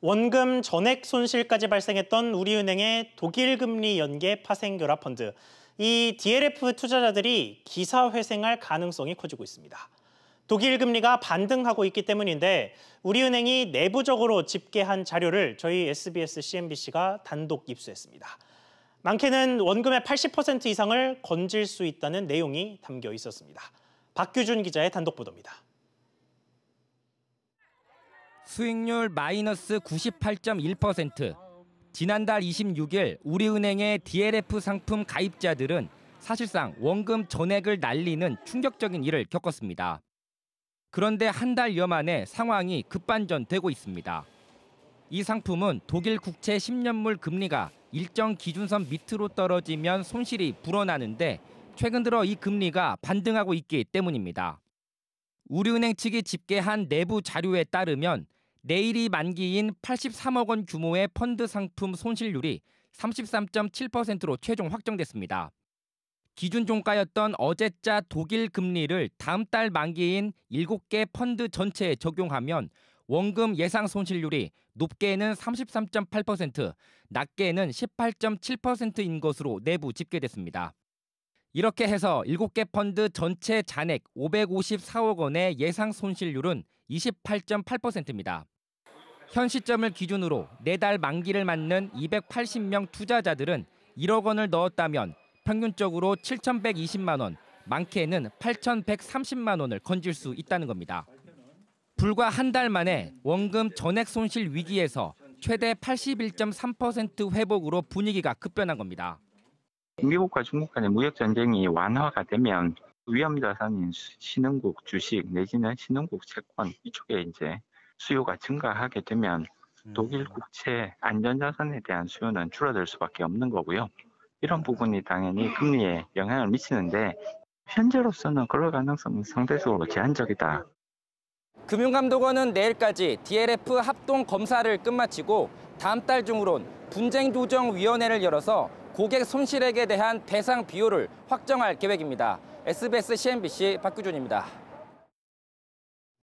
원금 전액 손실까지 발생했던 우리은행의 독일 금리 연계 파생 결합 펀드. 이 DLF 투자자들이 기사 회생할 가능성이 커지고 있습니다. 독일 금리가 반등하고 있기 때문인데 우리은행이 내부적으로 집계한 자료를 저희 SBS CNBC가 단독 입수했습니다. 많게는 원금의 80% 이상을 건질 수 있다는 내용이 담겨 있었습니다. 박규준 기자의 단독 보도입니다. 수익률 마이너스 98.1%. 지난달 26일 우리은행의 DLF 상품 가입자들은 사실상 원금 전액을 날리는 충격적인 일을 겪었습니다. 그런데 한 달여 만에 상황이 급반전되고 있습니다. 이 상품은 독일 국채 10년물 금리가 일정 기준선 밑으로 떨어지면 손실이 불어나는데 최근 들어 이 금리가 반등하고 있기 때문입니다. 우리은행 측이 집계한 내부 자료에 따르면 내일이 만기인 83억 원 규모의 펀드 상품 손실률이 33.7%로 최종 확정됐습니다. 기준 종가였던 어제자 독일 금리를 다음 달 만기인 7개 펀드 전체에 적용하면 원금 예상 손실률이 높게는 33.8%, 낮게는 18.7%인 것으로 내부 집계됐습니다. 이렇게 해서 7개 펀드 전체 잔액 554억 원의 예상 손실률은 28.8%입니다. 현 시점을 기준으로 내달 네 만기를 맞는 280명 투자자들은 1억 원을 넣었다면 평균적으로 7,120만 원, 많게는 8,130만 원을 건질 수 있다는 겁니다. 불과 한 달 만에 원금 전액 손실 위기에서 최대 81.3% 회복으로 분위기가 급변한 겁니다. 미국과 중국 간의 무역 전쟁이 완화가 되면 위험 자산인 신흥국 주식 내지는 신흥국 채권 이쪽에 이제 수요가 증가하게 되면 음. 독일 국채 안전자산에 대한 수요는 줄어들 수밖에 없는 거고요. 이런 부분이 당연히 금리에 영향을 미치는데 현재로서는 그럴 가능성은 상대적으로 제한적이다. 금융감독원은 내일까지 DLF 합동 검사를 끝마치고 다음 달 중으론 분쟁조정위원회를 열어서 고객 손실액에 대한 대상 비율을 확정할 계획입니다. SBS CNBC 박규준입니다.